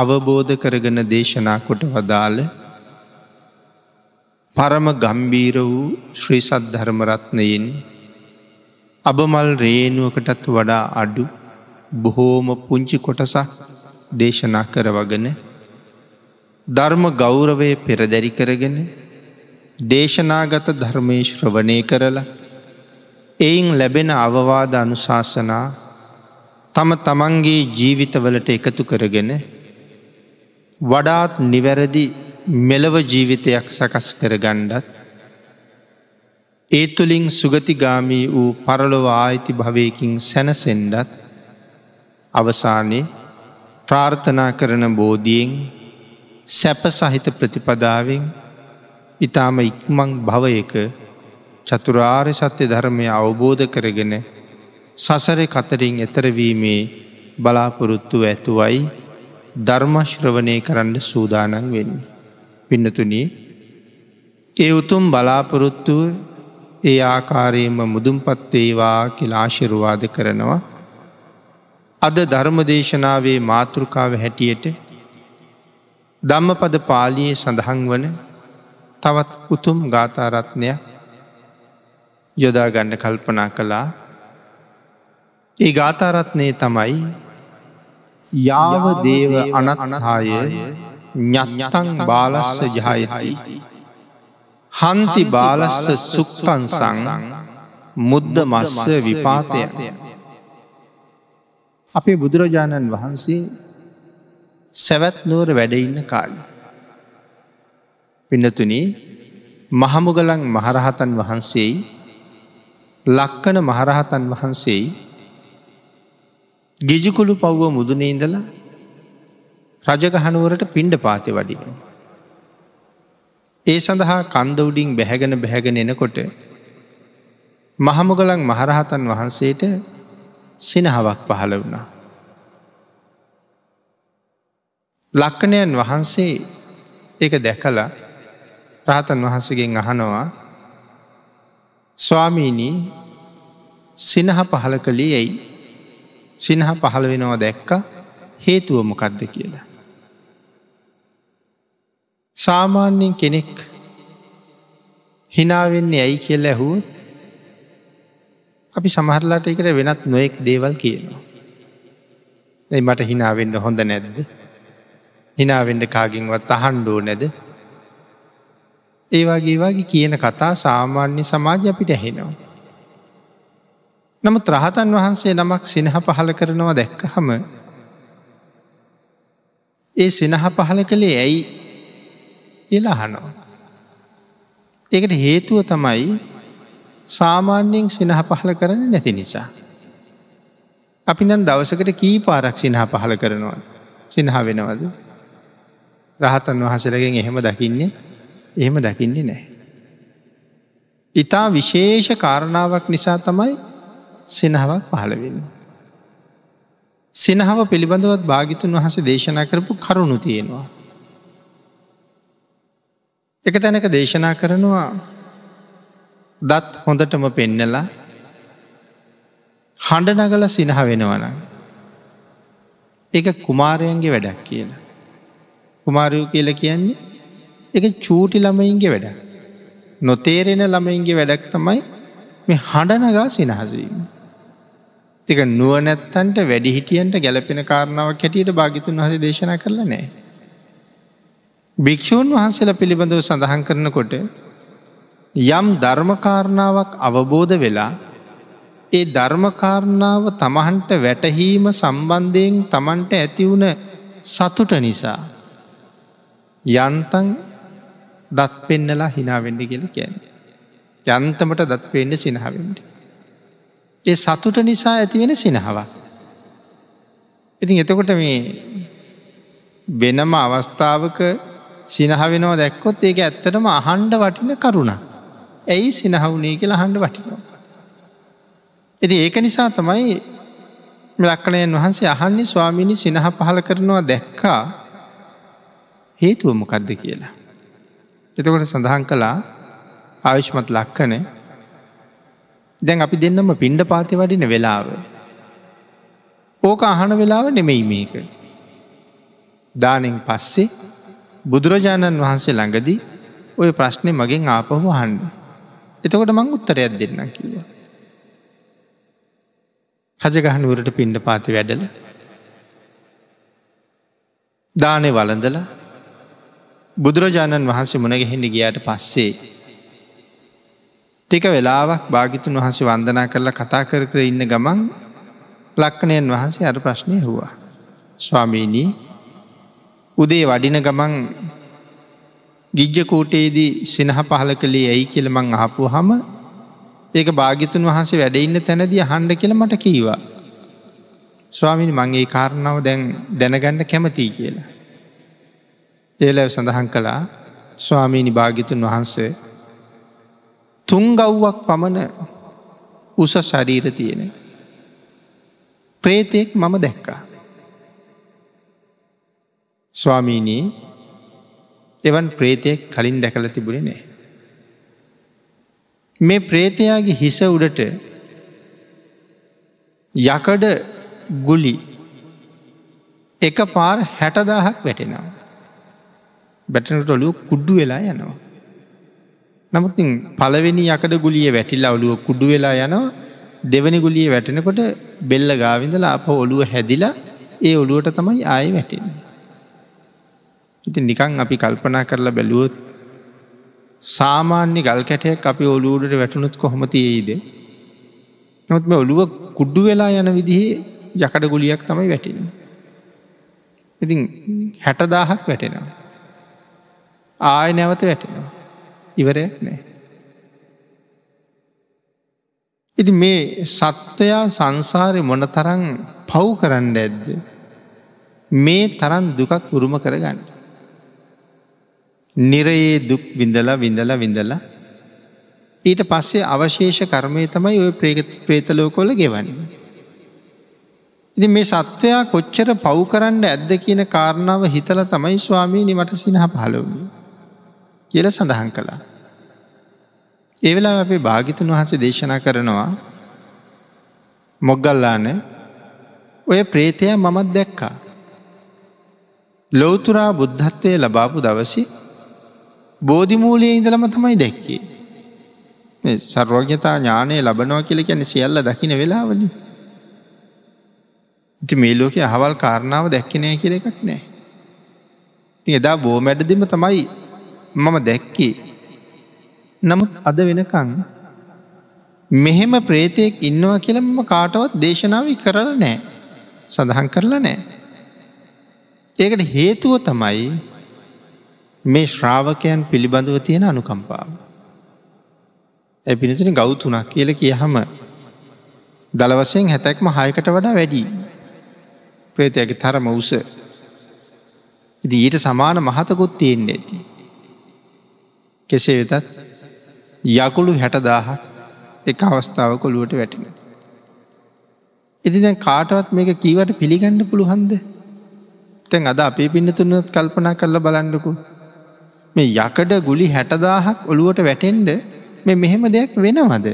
අවබෝධ කරගෙන දේශනා කොට වදාළ පරම ගම්බීර වූ ශ්‍රීසත් ධර්මරත්නයෙන් අබමල් රේනුවකටත් වඩා අඩු බොහෝම පුංචි කොටසක් දේශනා කරවගෙන ධර්ම ගෞරවය පෙරදැරි කරගෙන දේශනාගත ධර්මය ශ්‍රවණය කරලා එයින් ලැබෙන අවවාද අනුශාසනා තම තමන්ගේ ජීවිතවලට එකතු කරගෙන වඩාත් නිවැරදි මෙලව ජීවිතයක් සකස් කර ගණ්ඩත් ඒ තුළින් සුගතිගාමී වූ පරලොව ආයිති භවයකින් සැනසෙන්ඩත් අවසානයේ ප්‍රාර්ථනා කරන බෝධියෙන් සැප සහිත ප්‍රතිපදාවෙන් ඉතාම ඉක්මං භවයක චතුරාර් සත්‍ය ධර්මය අවබෝධ කරගෙන සසර කතරින් එතරවීමේ බලාපොරොත්තු ඇතුවයි ධර්මශ්‍රවනය කරන්න සූදානන් වෙන්න. පින්නතුනී ඒ උතුම් බලාපොරොත්තුව ඒ ආකාරයෙන්ම මුදුම්පත්වේවා කියලාශිරුවාද කරනවා. අද ධර්මදේශනාවේ මාතෘකාව හැටියට ධම්මපද පාලියේ සඳහන් වන තවත් උතුම් ගාථරත්නයක් යොදාගන්න කල්පනා කළා ඒ ගාථරත්නය තමයි යාව දේව අනත්හාය ඥඥතන් බාලස්ස ජායති හන්ති බාලස්ස සුක්තන් සං මුද්ද මස්ස විපාතය අපේ බුදුරජාණන් වහන්සේ සැවැත්නුවර වැඩඉන්න කාලි පිනතුනි මහමුගලන් මහරහතන් වහන්සේයි ලක්කන මහරහතන් වහන්සේයි ගිජිකුළු පව්ව මුදුනේ ඉඳලා රජගහනුවරට පිණ්ඩ පාති වඩින. ඒ සඳහා කන්ද උඩින් බැහැගෙන බැහැගෙන එනකොට මහමුගලන් මහරහතන් වහන්සේට සිනහවක් පහළ වුණා. ලක්කනයන් වහන්සේ එක දැකලා රාතන් වහන්සගෙන් අහනවා ස්වාමීණී සිනහ පහල කළේ ඇයි සිනහ පහළ වෙනවා දැක්ක හේතුවමකක්ද කියලා. සාමාන්‍යෙන් කෙනෙක් හිනාවෙන්නේ ඇයි කියල ඇහු අපි සමහරලාට එකට වෙනත් නොයෙක් දේවල් කියනවා. ඇයි මට හිනාවෙන්න හොඳ නැද්ද හිනාවෙන්ඩ කාගින්වත් අහන්්ඩෝ නැද ඒවාගේ වගේ කියන කතා සාමාන්‍ය සමාජ අපිට ඇහෙනවා. නමුත් රහතන් වහන්සේ නමක් සිනහ පහල කරනවා දැක්කහම ඒ සිනහ පහල කළේ ඇයි එලාහනෝ. ඒකට හේතුව තමයි සාමාන්‍යයෙන් සිනහ පහල කරන නැති නිසා. අපි නම් දවසකට කී පාරක් සිනහ පහල කරනවා සිනහ වෙනවද. රහතන් වහසලගෙන් එහෙම දකින්නේ එහෙම දකින්නේ නෑ. ඉතා විශේෂ කාරණාවක් නිසා තමයි සෙනහවක් පහළවෙන්න. සෙනහව පිළිබඳවත් භාගිතුන් වහස දේශනා කරපු කරුණු තියෙනවා. එක තැනක දේශනා කරනවා දත් හොඳටම පෙන්නලා හඬ නගල සිනහ වෙනවන. එක කුමාරයන්ගේ වැඩක් කියන. කුමාරයෝ කියල කියන්නේ එක චූටි ළමයින්ගේ වැඩ. නොතේරෙන ළමයින්ගේ වැඩක් තමයි මේ හඬනගා සිනහසීම. තික නුවනැත්තන්ට වැඩිහිටියන්ට ගැලපෙන කාරණාවක් හැටියට භාගිතුන් වහස දේශනා කරලා නෑ. භික්‍ෂූන් වහන්සේලා පිළිබඳව සඳහන් කරනකොට යම් ධර්මකාරණාවක් අවබෝධ වෙලා ඒ ධර්මකාරණාව තමහන්ට වැටහීම සම්බන්ධයෙන් තමන්ට ඇතිවුණ සතුට නිසා යන්තන් දත් පෙන්නලා හිනාවෙඩි කියල කියන්නේ. යන්තමට දත්වෙන්න සිනහවෙන්ට. ඒ සතුට නිසා ඇතිවෙන සිනහවක්. ඉතින් එතකොට මේ වෙනම අවස්ථාවක සිනහවෙනවා දැක්කොත් ඒක ඇත්තටම අහන්ඩ වටින කරුණ. ඇයි සිනහවුනේ කියලා හන්ඩ වටිනවා. ඇති ඒක නිසා තමයි ලක්කනයන් වහන්සේ අහන්නේ ස්වාමිණි සිනහ පහල කරනවා දැක්කා හේතුව මොකක්ද කියලා. එතකොට සඳහන් කලා ආයුෂ්මත් ලක්කන දැන් අපි දෙන්නම පිණ්ඩ පාති වඩින වෙලාව. ඕක අහන වෙලාව නෙමෙයි මේක. දානෙන් පස්සේ බුදුරජාණන් වහන්සේ ළඟදී ඔය ප්‍රශ්නය මගෙන් ආපහු හන්ඩ. එතකොට මං උත්තරයක් දෙන්න කිව. රජගහනුවරට පිණ්ඩ පාති වැඩල දානෙ වලඳල බුදුරජාණන් වහන්සේ මුණගැහෙන්ඩි ගියාට පස්සේ ටික වෙලාවක් භාගිතුන් වහන්සේ වන්දනා කරලා කතා කර කර ඉන්න ගමන් ලක්කනයන් වහන්සේ අර ප්‍රශ්නය හවා. ස්වාමීණී උදේ වඩින ගමන් ගිජ්ජකූටයේදී සිනහ පහල කළේ ඇයි කියලමං අහපු හම ඒක භාගිතුන් වහන්සේ වැඩඉන්න තැනදී හන්ඩ කියල මට කීවා. ස්වාමිනි මංගේ කාරණාව දැන් දැනගන්න කැමතිී කියලා. ඒලැව සඳහන් කළා ස්වාමීනි භාගිතුන් වහන්සේ තුංගව්වක් පමණ උස ශරීර තියෙන. ප්‍රේතයෙක් මම දැක්කා. ස්වාමීනී එවන් ප්‍රේතයෙක් කලින් දැකල තිබුණ නෑ. මේ ප්‍රේතයාගේ හිස උඩට යකඩ ගුලි එක පාර හැටදාහක් වැටෙනවා. බැටනට ඔලු කුඩ්ඩු වෙලා යනවා. නමුත් පළවෙනි යකඩ ගුලිය වැටිල්ලා ඔලුව කුඩු වෙලා යනවා දෙවනි ගුලිය වැටෙනකොට බෙල්ල ගාවිඳලා අප ඔලුව හැදිලා ඒ ඔලුවට තමයි ආය වැටෙන්නේ. ඉති නිකං අපි කල්පනා කරලා බැලුවොත් සාමාන්‍ය ගල් කැටයක් අපි ඔලුවඩට වැටනුත් කොහොමතියේද. නොත් මේ ඔලුව කුඩ්ඩු වෙලා යන විදිහේ යකඩ ගුලියක් තමයි වැටෙන. ඉතින් හැටදාහක් වැටෙනවා. ආය නැවත වැටෙනවා. ඉවරයක් නෑ. ඉති මේ සත්වයා සංසාරය මොන තරං පව් කරන්න ඇද්ද. මේ තරන් දුකක් උරුම කරගන්න. නිරයේ දුක් විඳල විඳල විඳල ඊට පස්සේ අවශේෂ කර්මය තමයි ඔය ප්‍රේතලෝකොල ගෙවන්නේ. ඉති මේ සත්වයා කොච්චර පව් කරන්න ඇද්ද කියන කාරණාව හිතල තමයි ස්වාමීනි මට සිනහ පහලවන්නේ. කියල සඳහන් කළා. ඒවෙලා අපේ භාගිතුන් වහන්සේ දේශනා කරනවා මොග්ගල්ලාන ඔය ප්‍රේතය මමත් දැක්කා. ලොවතුරා බුද්ධත්වය ලබාපු දවසි බෝධිමූලයේ ඉඳලම තමයි දැක්කේ. සර්වෝඥතා ඥානය ලබනෝ කියල ැන සියල්ල දකින වෙලාවලින්. ඉති මේ ලෝකය හවල් කාරණාව දැක්කනය කියල එකක් නෑ. ති එදා බෝමැඩදිම තමයි මම දැක්කේ. නමුත් අද වෙනකං මෙහෙම ප්‍රේතයෙක් ඉන්නවා කියලම කාටවත් දේශනාව කරල නෑ සඳහන් කරලා නෑ. ඒකට හේතුව තමයි මේ ශ්‍රාවකයන් පිළිබඳව තියෙන අනුකම්පාව. ඇ පිනතින ගෞතුනක් කියල කියහම දළවසයෙන් හැතැක්ම හයකට වඩා වැඩී. ප්‍රේතයගේ තරම උස ඉති ඊට සමාන මහතකුත් තියෙන්න්නේ ඇති. කෙසේ වෙතත් යකුළු හැටදාහක් එක අවස්ථාව කොළුවට වැටිෙන. ඉති දැන් කාටවත් මේක කීවට පිළිගණ්ඩ පුළුහන්ද. තැන් අද අපේ පින්නතුන්නත් කල්පනා කරල බලන්නකු. මේ යකඩ ගුලි හැටදාහක් ඔළුවට වැටෙන්ඩ මේ මෙහෙම දෙයක් වෙනවද.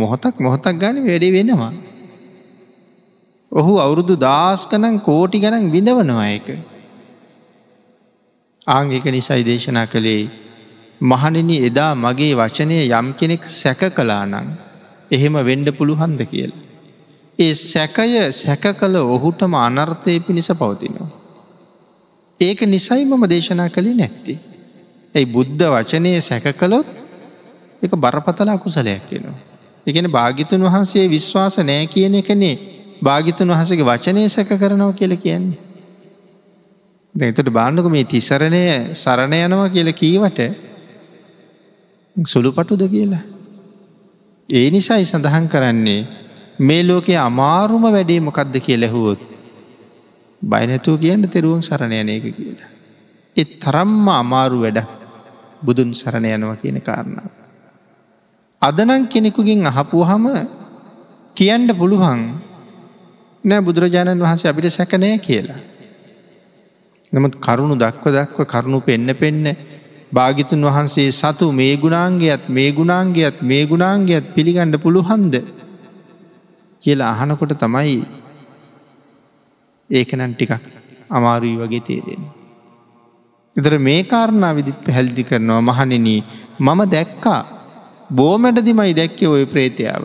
මොහොතක් මොහොතක් ගනි වැඩේ වෙනවා. ඔහු අවුරුදු දාස්කනං කෝටි ගනන් විඳවනවා එක. ආංගික නිසයි දේශනා කළේ මහනිනි එදා මගේ වචනය යම් කෙනෙක් සැක කලානං එහෙම වෙන්ඩ පුළුහන්ද කියල. ඒ සැකය සැක කළ ඔහුටම අනර්ථය පිණිස පවතිනවා. ඒක නිසයි මම දේශනා කළේ නැත්ති. ඇයි බුද්ධ වචනය සැක කළොත් එක බරපතලා කුසලයක් වෙනවා. එකන භාගිතුන් වහන්සේ විශ්වාස නෑ කියන එකනේ භාගිතුන් වහසගේ වචනය සැක කරනවා කියල කියන්නේ. දෙතට බාණ්ඩක මේ තිසරණය සරණ යනවා කියල කීවට සුළු පටුද කියලා. ඒ නිසායි සඳහන් කරන්නේ මේ ලෝකයේ අමාරුම වැඩේ මොකක්ද කිය ලැහුවොත්. බයිනැතුව කියන්න තෙරුවන් සරණ යන එක කියලා. එත් තරම්ම අමාරු වැඩ බුදුන් සරණ යනවා කියන කාරණාව. අදනම් කෙනෙකුගෙන් අහපුහම කියන්න පුළුවන් නෑ බුදුරජාණන් වහන්සේ අපිට සැකනය කියලා. නමුත් කරුණු දක්ව දක්ව කරුණු පෙන්න පෙන්න භාගිතුන් වහන්සේ සතු මේ ගුණාංගයත් මේ ගුණාංගයත් මේ ගුණාංගයත් පිළිගණ්ඩ පුළුහන්ද කියලා අහනකොට තමයි ඒකනන් ටිකක් අමාරුයි වගේ තේරෙන. එතර මේ කාරණා විදිත් පැහැල්දි කරනවා මහනෙන මම දැක්කා බෝමැඩදිමයි දැක්කේ ඔය ප්‍රේතියාව.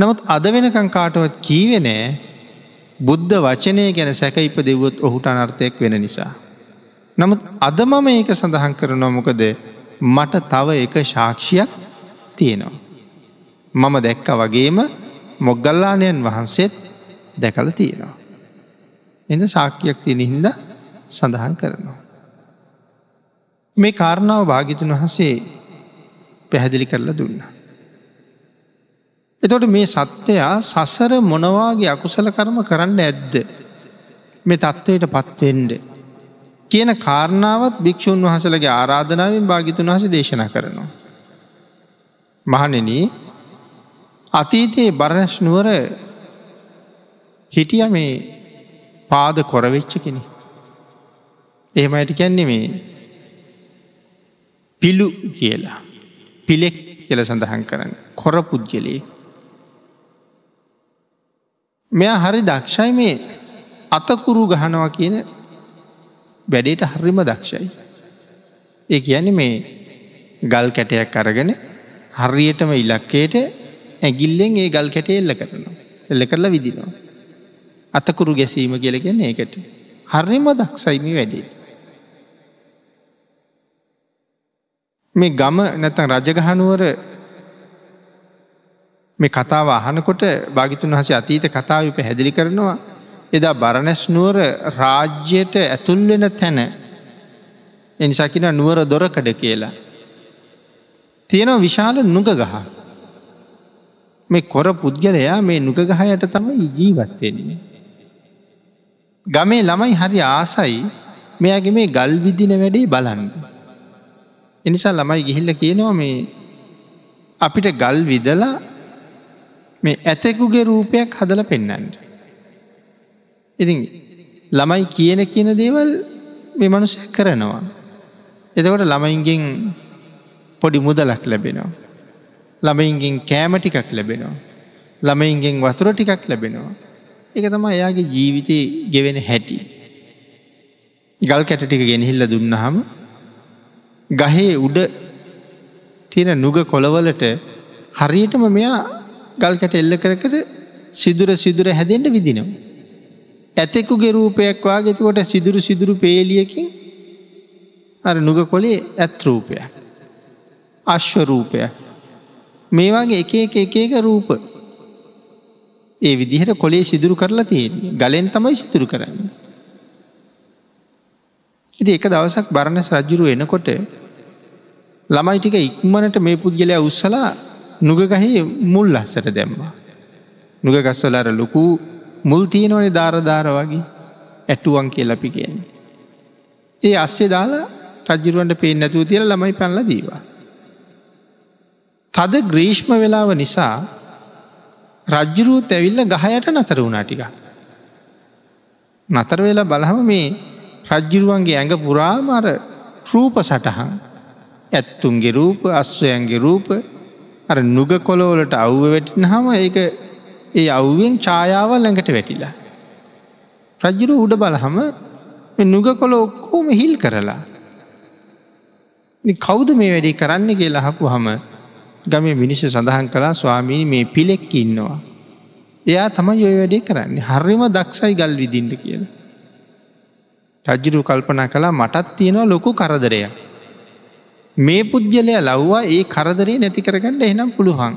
නමුත් අද වෙනකං කාටවත් කීවෙනෑ බුද්ධ වචනය ගැන සැක ඉප දෙවොත් ඔහුට අනර්ථයක් වෙන නිසා. නමුත් අද මම ඒක සඳහන් කරනවා මොකද මට තව එක ශාක්ෂයක් තියෙනවා. මම දැක්ක වගේම මොග්ගල්ලානයන් වහන්සේත් දැකල තියෙනවා. එඳ සාක්කයක් තියෙන හින්ද සඳහන් කරනවා. මේ කාරණාව භාගිතුන් වහසේ පැහැදිලි කරලා දුන්න. එතොට මේ සත්‍යයා සසර මොනවාගේ අකුසල කරම කරන්න ඇද්ද. මේ තත්ත්වයට පත්වෙන්ඩ කියන කාරණාවත් භික්‍ෂූන් වහසලගේ ආරාධනාවෙන් භාගිතුන් වහස දේශනා කරනවා. මහනෙන අතීතයේ බරණශ්නුවර හිටිය මේ පාද කොරවෙච්ච කෙනෙ. එහෙම අයට කැන්නේ මේ පිළු කියලා පිළෙක් කියල සඳහන් කරන්න කොර පුද්ගලයේ. මෙයා හරි දක්ෂයි මේ අතකුරු ගහනවා කියන වැඩේට හරිම දක්ෂයි. ඒ ඇන මේ ගල් කැටයක් අරගෙන හරියටම ඉලක්කයට ඇගිල්ලෙන් ඒ ගල් කැටේ එල්ල කරනවා. එල්ල කරලා විදිනවා. අතකුරු ගැසීම කියලගෙන ඒකට. හරිම දක්සයිමි වැඩේ. මේ ගම නැතන් රජගහනුවර මේ කතාව අහනකොට භාගිතුන් වහසේ අතීත කතාව පැහැදිලි කරනවා එදා බරණැස්නුවර රාජ්‍යයට ඇතුල්වෙන තැන එනිසාකින නුවර දොරකඩ කියලා. තියෙනවා විශාල නුගගහ. මේ කොර පුද්ගලයා මේ නුගගහයට තමයි ජීවත්වෙන්නේ. ගමේ ළමයි හරි ආසයි මෙයාගේ මේ ගල් විදින වැඩේ බලන්න. එනිසා ළමයි ගිහිල්ල කියනවා මේ අපිට ගල් විදලා මේ ඇතෙකුගේ රූපයක් හදල පෙන්නන්ට. ඉතින් ළමයි කියන කියන දේවල් මේ මනුස කරනවා. එතකොට ළමයින්ගෙන් පොඩි මුදලක් ලැබෙනවා. ළමයින්ගෙන් කෑම ටිකක් ලැබෙනවා. ළමයින්ගෙන් වතුර ටිකක් ලැබෙනවා. එක තම එයාගේ ජීවිතය ගෙවෙන හැටි. ගල් කැට ටික ගෙනහිල්ල දුන්නහම ගහේ උඩ තියෙන නුග කොළවලට හරියටම මෙයා ගල් කැට එල්ල කර කර සිදුර සිදුර හැදෙන්ට විදිනවා. ඇතෙකුගේ රූපයක් වගේ එතකොට සිදුරු සිදුරු පේලියකින් අර නුග කොලේ ඇත්රූපය. අශ්වරූපය. මේ වගේ එක එක එක එක රූප. ඒ විදිහට කොලේ සිදුරු කරලා තියෙන් ගලෙන් තමයි සිදුරු කරන්න. ඉති එක දවසක් බරණස් රජ්ජුරු එනකොට ළමයි ටික ඉක්මනට මේ පුද්ගලයා උත්සලා නුගගහේ මුල් අස්සට දැම්වා. නුගගස්සලර ලොකූ මුල් තියෙනවනේ ධාරධාර වගේ ඇටුවන් කියලපි කියන්නේ. ඒ අස්සේ දාලා රජරුවන්ට පේ නැතුව තියල ළමයි පැල්ල දීවා. තද ග්‍රීෂ්ම වෙලාව නිසා රජ්ජුරුව තැවිල්ල ගහයට නතර වුණා ටික. නතර වෙලා බලහම මේ රජ්ජුරුවන්ගේ ඇඟ පුරාම අර රූප සටහන් ඇත්තුන්ගේ රූප අස්වයන්ගේ රූප අර නුග කොලෝලට අව්ව වැටින හම ඒක ඒ අව්ුවෙන් ඡායාව ළඟට වැටිලා. රජ්ජුරු උඩ බලහම නුග කොළ ඔක්කෝම හිල් කරලා. කෞුද මේ වැඩි කරන්න කියලා හපු හම ගම මිනිස්සු සඳහන් කලා ස්වාමීණි මේ පිලෙක් ඉන්නවා. එයා තමයි යොය වැඩේ කරන්නේ හරිම දක්ෂයි ගල් විදින්ට කියලා. රජ්ජිරු කල්පනා කලා මටත් තියෙනවා ලොකු කරදරයක්. මේ පුද්ගලය ලව්වා ඒ කරදරේ නැති කරගන්න එනම් පුළුවන්.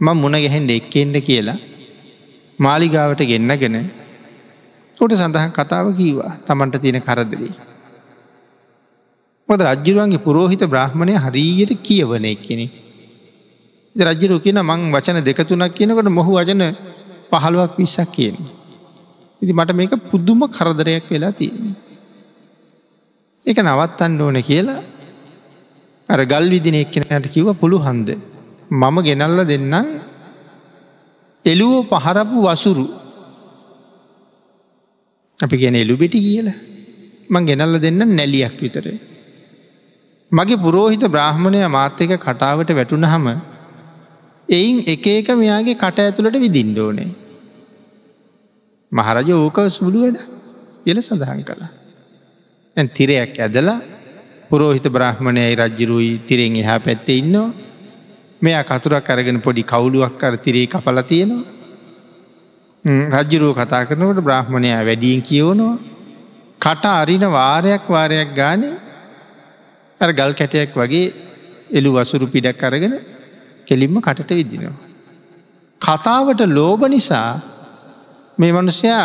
මං මුණ ගැහෙන්ට එක්කෙන්ට කියලා මාලිගාවට ගෙන්නගෙන ට සඳහන් කතාව කීවා තමන්ට තියෙන කරදරී. මොද රජ්ජරුවන්ගේ පුරෝහිත බ්‍රහ්මණය හරීයට කියවනය කෙනෙ. රජ්ජරු කියන මං වචන දෙකතුනක් කියනකොට මොහු වජන පහළුවක් විස්සක් කියන්නේ. ඉති මට මේක පුද්දුම කරදරයක් වෙලා තියෙන. එක නවත්තන්න ඕන කියලා අර ගල් විදිනෙක් කෙනට කිව පුළු හන්දේ. මම ගෙනල්ල දෙන්නම් එලුවෝ පහරපු වසුරු අපි ගැන එලුබෙටි කියලා මං ගෙනල්ල දෙන්න නැලියක් විතරේ. මගේ පුරෝහිත බ්‍රාහ්මණය මාත්‍යක කටාවට වැටුණහම එයින් එක එක මෙයාගේ කට ඇතුළට විදින්න ඕනේ. මහරජ ඕක සුළු වැඩ කියල සඳහන් කළ. තිරයක් ඇදලා පුරෝහිත බ්‍රහ්මණයයි රජ්ජිරුයි තිරෙන් එහා පැත්තේ ඉන්නවා මෙයා කතුරක් අරගෙන පොඩි කවුලුවක් අර තිරේ කපල තියෙනවා. රජ්ජුරුව කතා කරනකට බ්‍රහ්මණයා වැඩියෙන් කියවනවා. කට අරින වාරයක් වාරයක් ගානේ අර ගල් කැටයක් වගේ එළු වසුරු පිඩක් අරගෙන කෙලින්ම කටට විදිනවා. කතාවට ලෝබ නිසා මේ මනුස්සයා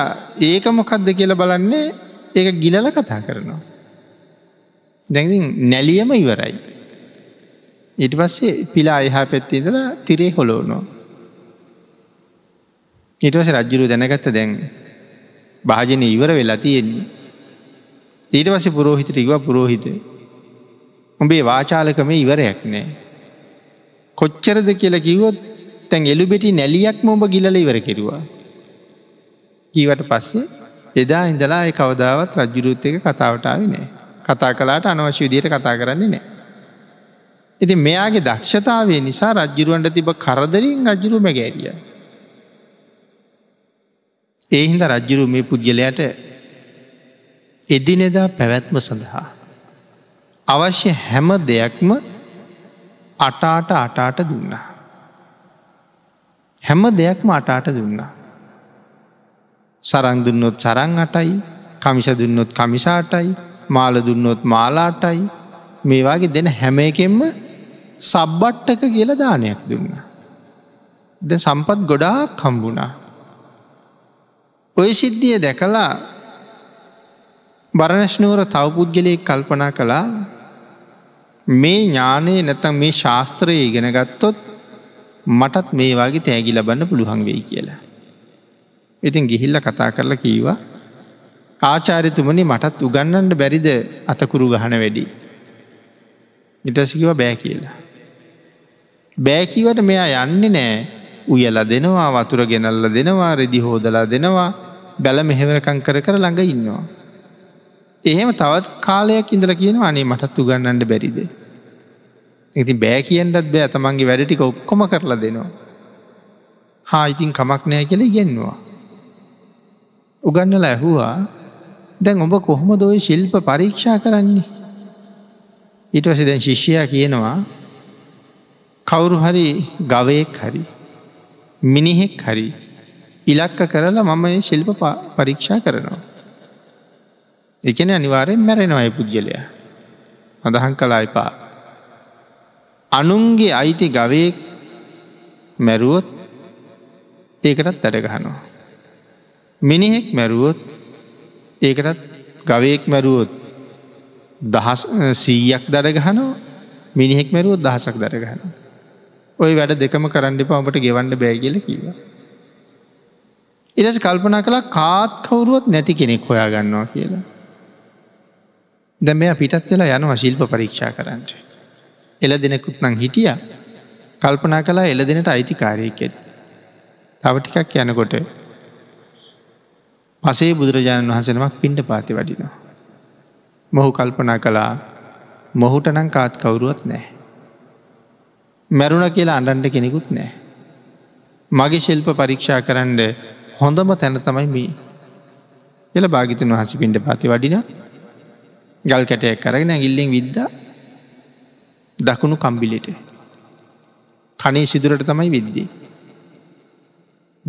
ඒක මොකක්ද කියලා බලන්නේ ඒක ගිලල කතා කරනවා. දැඟින් නැලියම ඉවරයි. ඉට පස්සේ පිලා එහා පැත්ති ඉඳලා තිරේ හොලෝනෝ. ඉටවස රජ්ජුරු දැනගත්ත දැන් භාජනය ඉවර වෙලා තියෙන්නේ. ඊට පස පුරෝහිතට ඉව පුරෝහිත. උඹේ වාචාලකම ඉවරයක් නෑ. කොච්චරද කියල කිවොත් තැන් එලුබෙටි නැලියක් මොඹ ගිලල ඉවර කෙරවා. කීවට පස්සේ එදා ඉඳලා කවදාවත් රජ්ජුරුත් එක කතාවටාව නෑ. කතා කලාට අනවශ්‍ය විදියට කතා කරන්නේ නෑ. ඇති මෙයාගේ දක්ෂතාවේ නිසා රජ්ජිරුවන්ට තිබ කරදරින් රජිරු මැගැරිය. ඒහින්ද රජ්ජිරු මේ පුද්ගලයට එදිනෙදා පැවැත්ම සඳහා. අවශ්‍ය හැම දෙයක්ම අටාට අටාට දුන්නා. හැම දෙයක්ම අටාට දුන්නා. සරං දුන්නොත් සරං අටයි කමිස දුන්නොත් කමිසාටයි මාල දුන්නොත් මාලාටයි මේවාගේ දෙන හැම එකෙන්ම සබ්බට්ටක කියල දානයක් දුන්න. ද සම්පත් ගොඩාක් කම්බුණා. ඔය සිද්ධිය දැකලා බරණශ්නුවර තවපුද්ගලයෙක් කල්පනා කළා මේ ඥානය නැතම් මේ ශාස්ත්‍රය ඉගෙන ගත්තොත් මටත් මේ වගේ තෑගි ලබන්න පුළුවන් වෙයි කියලා. ඉතින් ගිහිල්ල කතා කරලා කීවා ආචාරිතුමනි මටත් උගන්නන්න බැරිද අතකුරු ගහන වැඩි. ඉටසිකිව බෑ කියලා. බෑකීවට මෙයා යන්නේ නෑ උයල දෙනවා වතුර ගෙනල්ල දෙනවා රෙදි හෝදලා දෙනවා බැල මෙහෙවරකං කර කර ළඟ ඉන්නවා. එහෙම තවත් කාලයක් ඉඳල කියන අනේ මටත් උගන්නන්න බැරිද. ඉතින් බෑ කියන්නත් බෑ තමන්ගේ වැඩටික ඔක්කොම කරලා දෙනවා. හා ඉතින් කමක් නෑ කියල ඉගෙන්වා. උගන්නල ඇහුවා දැන් ඔබ කොහොම දොයි ශිල්ප පරීක්ෂා කරන්නේ. ඊට වසි දැන් ශිෂ්‍යයා කියනවා කවුරු හරි ගවයෙක් හරි මිනිහෙක් හරි ඉලක්ක කරලා මම ශිල්ප පරීක්ෂා කරනවා. එකන අනිවාරයෙන් මැරෙනවය පුද්ගලය අදහන් කලා එපා. අනුන්ගේ අයිති ගවයෙක් මැරුවොත් ඒකටත් තඩගහනවා. මිනිහෙක් මැරුවොත් ඒකටත් ගවයෙක් මැරුවොත් දහස් සීයක් දරගහනෝ මිනිහෙක් මැරුවොත් දහසක් දරගහනවා. ඔය වැඩ දෙකම කරන්නිපා ඔබට ගෙවන්න බෑගල කිව. ඉරස කල්පනා කළා කාත් කවුරුවත් නැති කෙනෙක් හොයා ගන්නවා කියලා. ද මෙ පිටත් වෙලා යන වශිල්ප පරීක්ෂා කරන්නට. එල දෙනෙකුත් නං හිටිය කල්පනා කලා එල දෙනට අයිතිකාරයෙක් ඇති. තවටිකක් යනකොට පසේ බුදුරජාණන් වහසෙනමක් පින්ඩ පාති වඩිනවා. මොහු කල්පනා කලා මොහුට නං කාත් කවුරුවත් නෑ. මැරුණ කියලා අඩන්ට කෙනෙකුත් නෑ. මගේ ශිල්ප පරීක්ෂා කරන්න හොඳම තැන තමයි මී. එල භාගිතන් වහසි පින්ට පති වඩින ගල් කැටයක් කරගෙන ඇගිල්ලෙන් විද්ද දකුණු කම්බිලිට. කනේ සිදුරට තමයි විද්දී.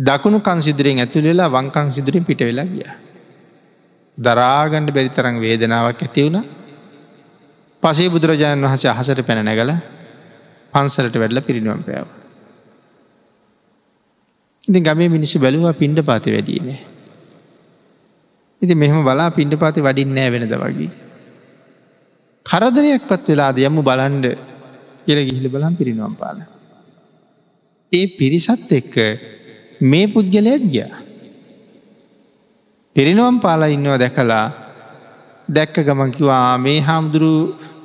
දකුණු කංසිදුරෙන් ඇතුළෙලා වංකං සිදුරින් පිට වෙලා ගිය. දරාගණ්ඩ බැරිතරං වේදනාවක් ඇතිවුණ පසේ බුදුරජාණන් වහසේ අහසට පැන නැගලා පන්සලට වැඩල පිරිනිවම් පෑව. ඉති ගමේ මිනිස්සු බැලුව පින්ඩ පාති වැඩියනේ. ඉති මෙහම බලා පින්ඩ පාති වඩින්නෑ වෙනද වගේ. කරදරයක්වත් වෙලාද යම්ම බලන්ඩ කියල ගිහිලි බලන් පිරිනුවම් පාල. ඒ පිරිසත් එක්ක මේ පුද්ගලයත් ගිය. පිරිනුවම් පාලා ඉන්නවා දැකලා දැක්ක ගමකිවා මේ හාමුදුරු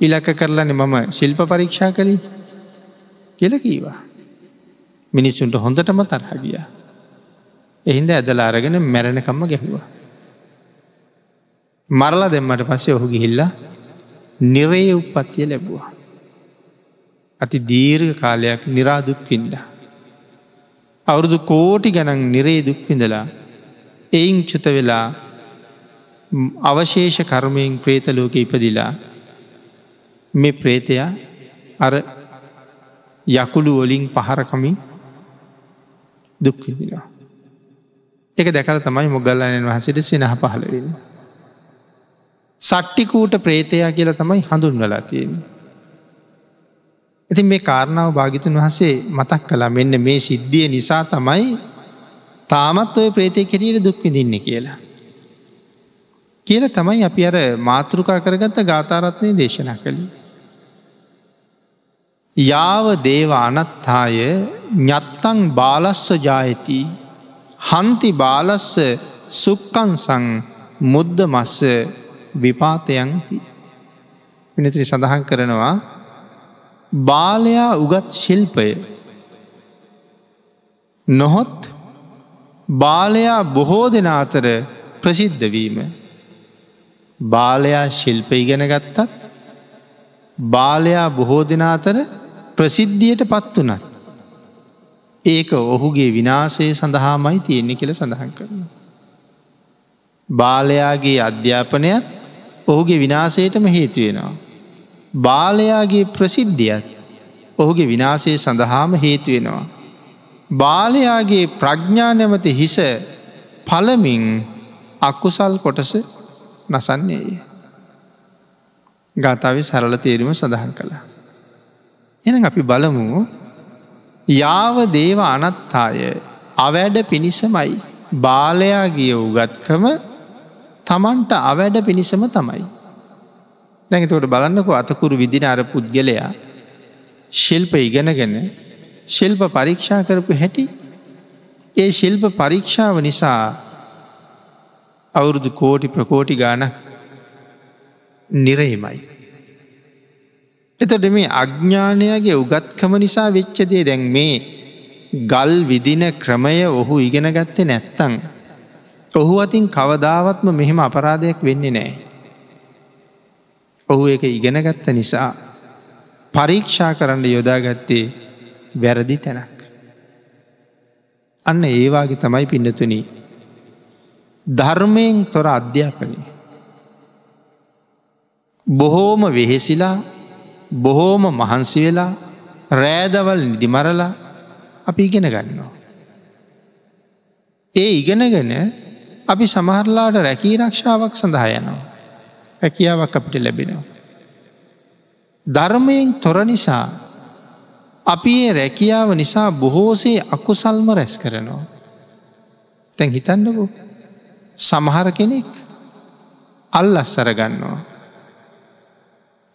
ඉලක කරලන මම ශිල්ප පරීක්ෂා කළේ කියල කීවා. මිනිස්සුන්ට හොඳටම තරහ ගිය. එහින්ද ඇදලා අරගෙන මැරණකම්ම ගැහුවා. මරලා දෙම්මට පස්සේ ඔහු ගිහිල්ලා නිරේ උපත්තිය ලැබවා. ඇති දීර්ඝ කාලයක් නිරාදුක්වින්ද. අවුරුදු කෝටි ගණන් නිරේ දුක්විඳලා එයින් චුත වෙලා අවශේෂ කර්මයෙන් ප්‍රේතලෝක ඉපදිලා මේ ප්‍රේතයා අර යකුළු වලින් පහරකමින් දුක්විදිනවා. එක දැකල තමයි මුගල්ලයන් වහසට සිනහ පහලවෙන්න. සට්ටිකූට ප්‍රේතයා කියලා තමයි හඳුන්වලා තියෙන. ඉතින් මේ කාරණාව භාගිතුන් වහසේ මතක් කලා මෙන්න මේ සිද්ධිය නිසා තමයි තාමත් ඔය ප්‍රේතය කෙරීට දුක්විදින්නේ කියලා. කියල තමයි අපි අර මාතෘකා කරගත්ත ගාතාරත්නය දේශනා කළින්. යාව දේව අනත්තාය ඥත්තං බාලස්ස ජායති හන්ති බාලස්ස සුක්කන්සං මුද්ද මස්ස විපාතයන්ති. පිනතිරි සඳහන් කරනවා බාලයා උගත් ශිල්පය නොහොත් බාලයා බොහෝ දෙන අතර ප්‍රසිද්ධවීම බාලයා ශිල්ප ඉගෙන ගත්තත් බාලයා බොහෝ දෙන අතර ප්‍රසිද්ධියට පත් වනත්. ඒක ඔහුගේ විනාශය සඳහාමයි තියෙන්නේ කියල සඳහන් කරන. බාලයාගේ අධ්‍යාපනයත් ඔහුගේ විනාසයටම හේතුවෙනවා. බාලයාගේ ප්‍රසිද්ධියත් ඔහුගේ විනාසය සඳහාම හේතුවෙනවා. බාලයාගේ ප්‍රඥානැමති හිස පළමින් අක්කුසල් කොටස නසන්නේය. ගාථාව සරල තේරීම සඳහන් කළා. එන අපි බලමු යාව දේව අනත්තාය අවැඩ පිණිසමයි බාලයා ගිය උගත්කම තමන්ට අවැඩ පිණිසම තමයි. දැඟතවට බලන්නකු අතකුරු විදින අර පුද්ගලයා ශිල්ප ඉගෙනගෙන ශිල්ප පරීක්ෂා කරපු හැටි ඒ ශිල්ප පරීක්ෂාව නිසා අවුරුදු කෝටි ප්‍රකෝටි ගානක් නිරහිමයි. එතට මේ අඥ්ඥානයගේ උගත්කම නිසා වෙච්චදේ දැන් මේ ගල් විදින ක්‍රමය ඔහු ඉගෙන ගත්තේ නැත්තං. ඔහු අතින් කවදාවත්ම මෙහෙම අපරාධයක් වෙන්නේ නෑ. ඔහු එක ඉගෙනගත්ත නිසා පරීක්ෂා කරන්න යොදාගත්තේ වැරදි තැනක්. අන්න ඒවාගේ තමයි පින්නතුනි. ධර්මයෙන් තොර අධ්‍යාපනය. බොහෝම වෙහෙසිලා බොහෝම මහන්සි වෙලා රෑදවල් නිදිමරලා අපි ඉගෙන ගන්නවා. ඒ ඉගෙනගෙන අපි සමහරලාට රැකී රක්ෂාවක් සඳහා යනවා. රැකියාවක් අපිට ලැබෙනවා. ධර්මයෙන් තොර නිසා අපි ඒ රැකියාව නිසා බොහෝසේ අකුසල්ම රැස් කරනවා. තැන් හිතන්නකු සමහර කෙනෙක් අල් අස්සරගන්නවා.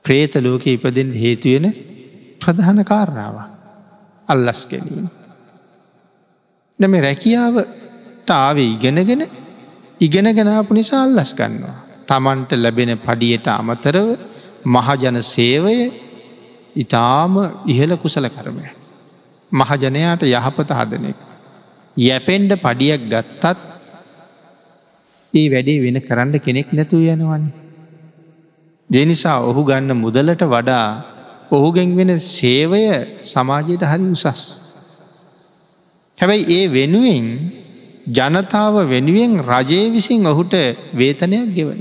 ප්‍රේත ලෝක ඉපදෙන් හේතුවෙන ප්‍රධාන කාරණාව අල්ලස් ගැනීම. දැම රැකියාව ටාව ඉගෙනගෙන ඉගෙනගෙනාපු නිසා අල්ලස් ගන්නවා. තමන්ට ලැබෙන පඩියට අමතරව මහජන සේවය ඉතාම ඉහළ කුසල කරමය. මහජනයාට යහපත හදනෙක්. යැපෙන්ඩ පඩියක් ගත්තත් ඒ වැඩේ වෙන කරන්න කෙනෙක් නැතුව යනවන්නේ. දෙනිසා ඔහු ගන්න මුදලට වඩා ඔහුගෙන් වෙන සේවය සමාජයට හරි උසස්. හැබැයි ඒ වෙනුවෙන් ජනතාව වෙනුවෙන් රජය විසින් ඔහුට වේතනයක් ගෙවන.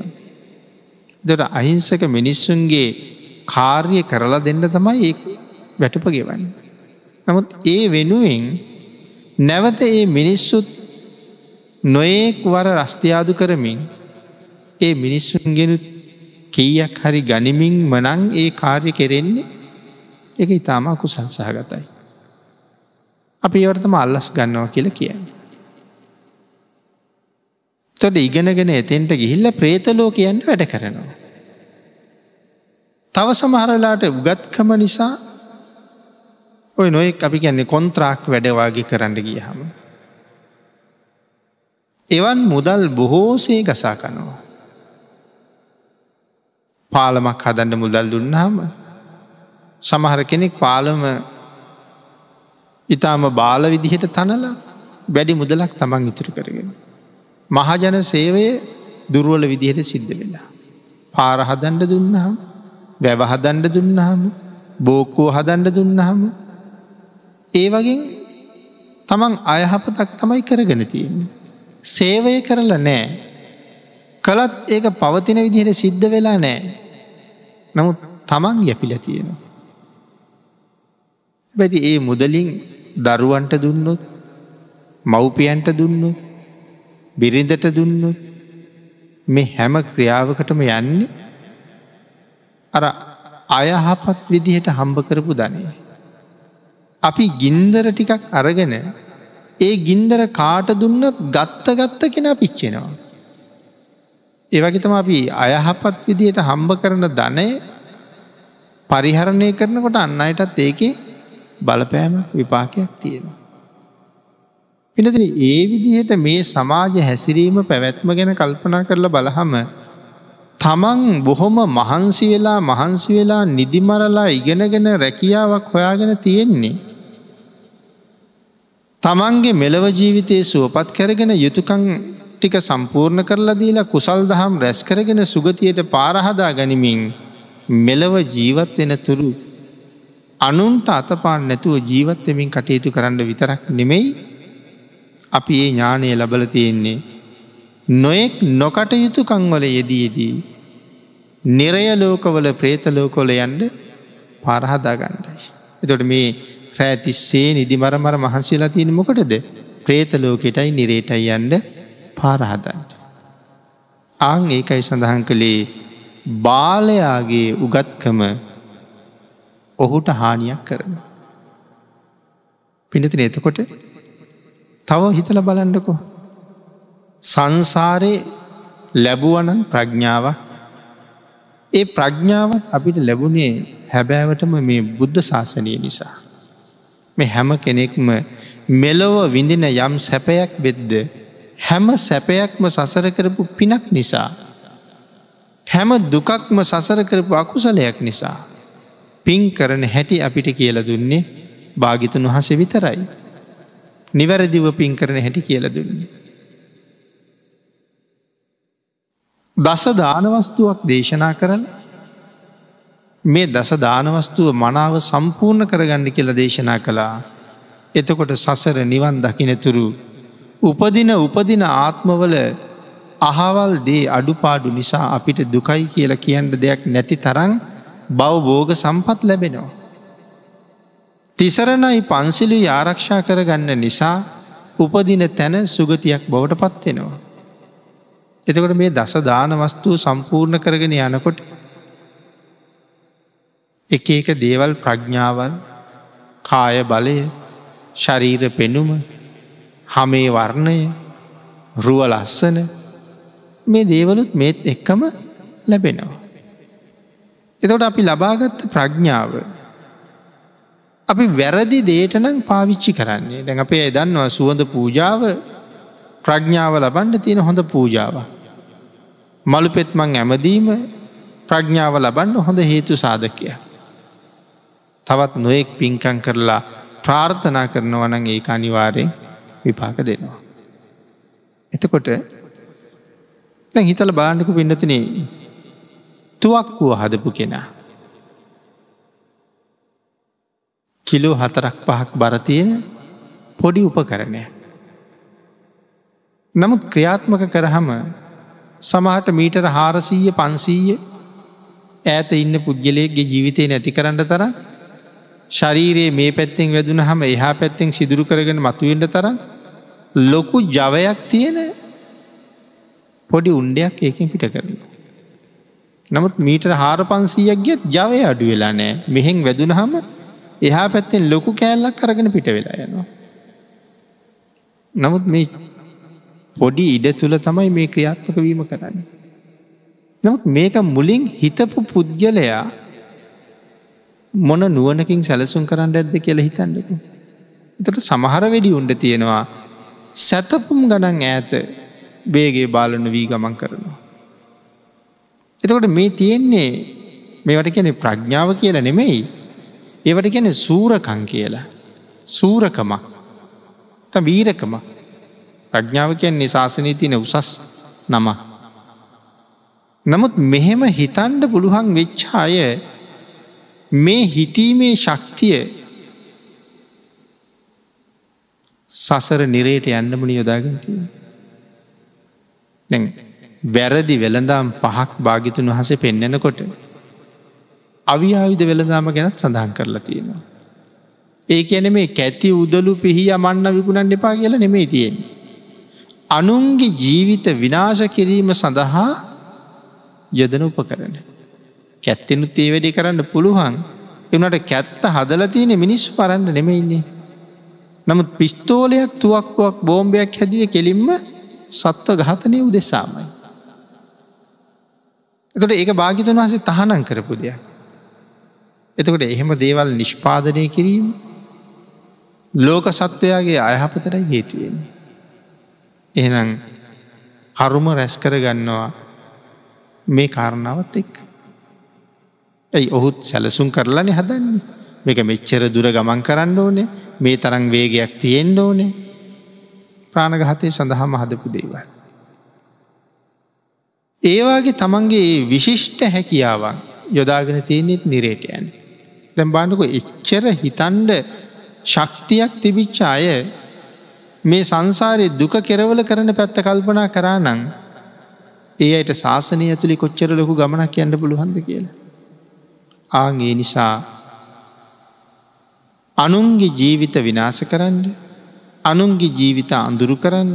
දොට අහිංසක මිනිස්සුන්ගේ කාර්ය කරලා දෙන්න තමයි ඒ වැටප ගෙවන්න. නමුත් ඒ වෙනුවෙන් නැවත ඒ මිනිස්සුත් නොයෙක් වර රස්තියාදු කරමින් ඒ මිනිස්සුන්ගෙනුත් කීයක් හරි ගනිමින් මනං ඒ කාර්ය කෙරෙන්නේ එක ඉතාමා කුසල් සහගතයි. අපි ඒවර්තම අල්ලස් ගන්නවා කියල කියන්න. තොට ඉගෙනගෙන එතෙන්ට ගිහිල්ල ප්‍රේතලෝ කියන්න වැඩ කරනවා. තව සමහරලාට උගත්කම නිසා ඔය නොයෙක් අපි කියන්නේ කොන්ත්‍රාක් වැඩවාගේ කරන්න ගිය හම. එවන් මුදල් බොහෝසේ ගසා කනවා. පාලමක් හදන්න මුදල් දුන්නහම සමහර කෙනෙක් පාලම ඉතාම බාල විදිහට තනලා වැඩි මුදලක් තමන් ඉතුරු කරගෙන. මහජන සේවය දුරුවල විදිහට සිද්ධ වෙලා. පාරහදන්ඩ දුන්නහම් වැවහදන්ඩ දුන්නහම බෝකෝ හදන්ඩ දුන්නහම ඒ වගේ තමන් අයහපතක් තමයි කරගෙන තියන්නේ. සේවය කරලා නෑ කළත් ඒක පවතින විදිහට සිද්ධ වෙලා නෑ නමුත් තමන් යැපිල තියෙනවා. බැති ඒ මුදලින් දරුවන්ට දුන්නොත් මව්පියන්ට දුන්නොත් බිරිඳට දුන්නොත් මේ හැම ක්‍රියාවකටම යන්නේ අර අයහපත් විදිහට හම්බ කරපු ධනය. අපි ගින්දර ටිකක් අරගෙන ඒ ගින්දර කාට දුන්නත් ගත්ත ගත්ත කෙනා පිච්චෙනවා. ඒවගේතම අපි අයහපත් විදියට හම්බ කරන ධනය පරිහරණය කරනකොට අන්න අයටත් ඒකේ බලපෑම විපාකයක් තියෙනවා. පිනතින ඒ විදිහට මේ සමාජ හැසිරීම පැවැත්ම ගැන කල්පනා කරලා බලහම තමන් බොහොම මහන්සිවෙලා මහන්සිවෙලා නිදිමරලා ඉගෙනගෙන රැකියාවක් හොයාගෙන තියෙන්නේ. තමන්ගේ මෙලව ජීවිතයේ සුවපත් කරගෙන යුතුකං ටික සම්පූර්ණ කරලා දීලා කුසල් දහම් රැස් කරගෙන සුගතියට පාරහදා ගනිමින් මෙලව ජීවත් වෙන තුරු අනුන්ට අතපාන් නැතුව ජීවත්වෙමින් කටයුතු කරන්න විතරක් නෙමෙයි අපි ඒ ඥානය ලබල තියෙන්නේ. නොයෙක් නොකටයුතුකංවල යෙදීදී. නිරය ලෝකවල ප්‍රේතලෝකොල යන්ඩ පරහදාගණ්ඩයි. එතොට මේ රෑතිස්සේ නිදිමරමර මහන්සේලා තියෙන මොකටද ප්‍රේතලෝකෙටයි නිරේටයි යන්ඩ පාරහදන්ට. ආං ඒකයි සඳහන් කළේ බාලයාගේ උගත්කම ඔහුට හානියක් කරන. පිනතින එතකොට තව හිතල බලන්ඩකෝ. සංසාරයේ ලැබුවනන් ප්‍රඥාව ඒ ප්‍රඥාවත් අපිට ලැබුණේ හැබෑවටම මේ බුද්ධ ශාසනය නිසා. මේ හැම කෙනෙක්ම මෙලොව විඳින යම් සැපයක් වෙද්ද හැම සැපයක්ම සසර කරපු පිනක් නිසා. හැම දුකක්ම සසර කරපු අකුසලයක් නිසා. පින් කරන හැටි අපිට කියල දුන්නේ භාගිතන් වහස විතරයි. නිවැරදිව පින් කරන හැටි කියල දුන්නේ. දස දානවස්තුවක් දේශනා කරන මේ දස දානවස්තුව මනාව සම්පූර්ණ කරගන්න කියලා දේශනා කළා එතකොට සසර නිවන් දකිනතුරු උපදින උපදින ආත්මවල අහවල් දේ අඩුපාඩු නිසා අපිට දුකයි කියලා කියන්න දෙයක් නැති තරං බවබෝග සම්පත් ලැබෙනවා. තිසරණයි පන්සිලි ආරක්ෂා කරගන්න නිසා උපදින තැන සුගතියක් බවට පත්වෙනවා. එතකොට මේ දස දානවස්තුූ සම්පූර්ණ කරගෙන යනකොට එක එක දේවල් ප්‍රඥ්ඥාවල් කාය බලය ශරීර පෙනුම හමේ වර්ණය රුව ලස්සන මේ දේවලුත් මේත් එක්කම ලැබෙනවා. එතවට අපි ලබාගත්ත ප්‍රඥාව. අපි වැරදි දේට නම් පාවිච්චි කරන්නේ දැන් අපේ දන්නවා සුවඳ පූජාව ප්‍රඥාව ලබන්ඩ තියෙන හොඳ පූජාව. මළු පෙත්මං ඇමදීම ප්‍රඥාව ලබන්න හොඳ හේතු සාධකය. තවත් නොයෙක් පින්කං කරලා ප්‍රාර්ථනා කරනවනන් ඒ අනිවාරයෙන් විපාක දෙනවා. එතකොට දැන් හිතල බාණ්ඩිකු පින්නතින තුවක්කුව හදපු කෙනා. කිලෝ හතරක් පහක් බරතියෙන පොඩි උපකරණය. නමුත් ක්‍රියාත්මක කරහම සමහට මීටර හාරසීය පන්සීය ඇත ඉන්න පුද්ගලයෙක්ගේ ජීවිතය නැති කරන්න තර ශරීරයේ මේ පැත්තෙන් වැදුන හම එහා පැත්තෙන් සිදුරු කරගෙන මතුවෙන්ට තරම් ලොකු ජවයක් තියෙන පොඩි උන්ඩයක් ඒකින් පිට කරන. නමුත් මීට හාර පන්සීයක් ගියත් ජවය අඩු වෙලා නෑ මෙහෙන් වැදුන හම එහා පැත්තෙන් ලොකු කෑල්ලක් කරගෙන පිට වෙලා යනවා. නමුත් මේ පොඩි ඉඩ තුළ තමයි මේ ක්‍රියාත්මක වීම කරන්න. නමුත් මේක මුලින් හිතපු පුද්ගලයා මොන නුවනකින් සැලසුම් කරන්න ඇද්ද කියල හිතන්නක. එතට සමහර වැඩි උන්ඩ තියෙනවා සැතපුම් ගඩන් ඈත බේගේ බාලන වී ගමන් කරනවා. එතකොට මේ තියෙන්නේ මේවට කියැනෙ ප්‍රඥාව කියල නෙමෙයි. ඒවට ගැන සූරකං කියලා. සූරකමක් ත වීරකම ප්‍රඥාව කියන්නේ ශාසනී තියන උසස් නම. නමුත් මෙහෙම හිතන්ඩ පුළුවන් වෙච්චාය මේ හිතීමේ ශක්තිය සසර නිරේට යන්නමන යොදාගති. වැරදි වෙළඳම් පහක් භාගිතුන් වහසේ පෙන්නෙනකොට. අවිආයුධ වෙළදාම ගැනත් සඳහන් කරලා තියෙනවා. ඒ ඇන මේ කැති උදලු පිහි අමන්න විකුණන් එපා කියලා නෙමේ තියෙන්. අනුන්ගේ ජීවිත විනාශ කිරීම සඳහා යදන උපකරන. කැත්තිනුත් ඒ වැඩි කරන්න පුළුවන් එනට කැත්ත හදල තියෙන මිනිස්සු පරන්න නෙමෙයින්නේ. නමුත් පිස්තෝලයක් තුවක්කුවක් බෝම්භයක් හැදිය කෙලින්ම සත්ව ඝාතනය උදෙසාමයි. එතට ඒක භාගිතන් වහසේ තහනම් කරපු දෙයක්. එතකොට එහෙම දේවල් නිෂ්පාදනය කිරීම ලෝක සත්වයාගේ අයහපතර හේතුවෙන්නේ. එහනම් කරුම රැස්කර ගන්නවා මේ කාරණාවත් එක්. ඇයි ඔහුත් සැලසුම් කරලන හදන්නේ. මේක මෙච්චර දුර ගමන් කරන්න ඕනේ මේ තරං වේගයක් තියෙන්ඩ ඕනේ ප්‍රාණගහතය සඳහාම හදපු දේවල්. ඒවාගේ තමන්ගේ විශිෂ්ට හැකියාවන් යොදාගෙන තියනෙත් නිරේටයන්. දැම් බාණඩුක එච්චර හිතන්ඩ ශක්තියක් තිබිච්ච අය මේ සංසාරය දුක කෙරවල කරන පැත්ත කල්පනා කරා නං ඒ අයට ශාසනය ඇතුළි කොච්චර ලොකු ගමනක් යන්න පුළුවන්ද කියලා. ආං ඒ නිසා අනුන්ගේ ජීවිත විනාශ කරන්න අනුන්ගේ ජීවිත අඳුරු කරන්න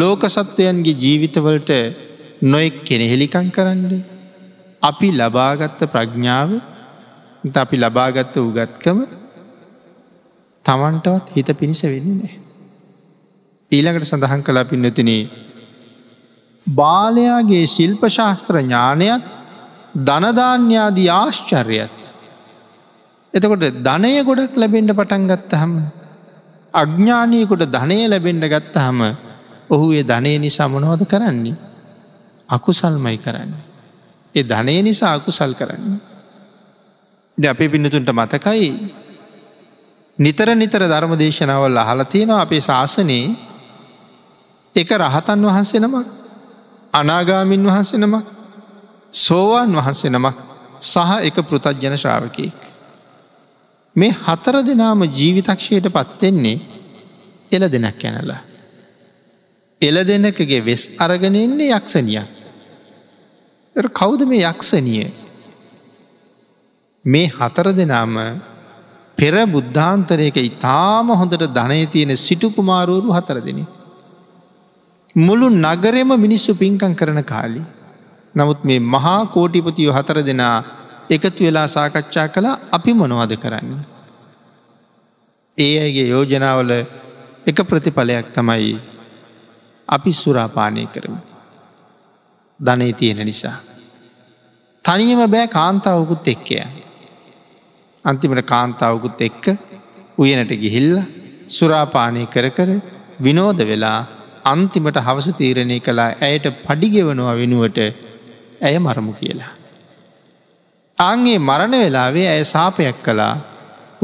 ලෝක සත්වයන්ගේ ජීවිතවලට නොයෙක් කෙනෙහෙළිකං කරන්න අපි ලබාගත්ත ප්‍රඥාව අපි ලබාගත්ත උගත්කම තමන්ටවත් හිත පිණිස වෙන්නේ. ඊළඟට සඳහන් කලා පින්නතින බාලයාගේ ශිල්ප ශාස්ත්‍ර ඥානයත් ධනධාන්‍යාදී ආශ්චර්යත් එතකොට ධනය ගොඩක් ලැබෙන්ට පටන් ගත්තහම. අඥ්ඥානයකුට ධනය ලැබෙන්ට ගත්තහම ඔහු ඒ ධනය නිසා මොනෝද කරන්නේ. අකුසල්මයි කරන්න. ඒ ධනය නිසා අකුසල් කරන්න. ද අපේ පින්නතුන්ට මතකයි නිතර නිතර ධර්ම දේශනාවල් අහලතියෙනවා අපේ ශාසනයේ එක රහතන් වහන්සේ නමක් අනාගාමින් වහන්සේ නමක් සෝවාන් වහන්සේ නමක් සහ එක පෘතජ්ජන ශ්‍රාවකයෙක්. මේ හතර දෙනාම ජීවිතක්ෂයට පත්වෙන්නේ එල දෙනක් යැනලා. එල දෙනකගේ වෙස් අරගෙනෙන්නේ යක්ෂණිය. කෞුද මේ යක්ෂණිය මේ හතර දෙනාම පෙර බුද්ධාන්තරයක ඉතාම හොඳට ධනය තියෙන සිටුකුමාරුවරු හතර දෙන. මුළු නගරෙම මිනිස්සු පින්කං කරන කාලි. නමුත් මේ මහා කෝටිපතියෝ හතර දෙනා එකතු වෙලා සාකච්ඡා කළා අපි මොනවද කරන්න. ඒ අයගේ යෝජනාවල එක ප්‍රතිඵලයක් තමයි අපි සුරාපානය කරම. ධනය තියෙන නිසා. තනියම බෑ කාන්තාවකුත් එක්කය. අන්තිමට කාන්තාවකුත් එක්ක උයනට ගිහිල්ල සුරාපානය කර කර විනෝද වෙලා අන්තිමට හවස තීරණය කලා ඇයට පඩිගෙවනවා වෙනුවට ඇය මරමු කියලා. අන්ගේ මරණ වෙලාවේ ඇය සාපයක් කලා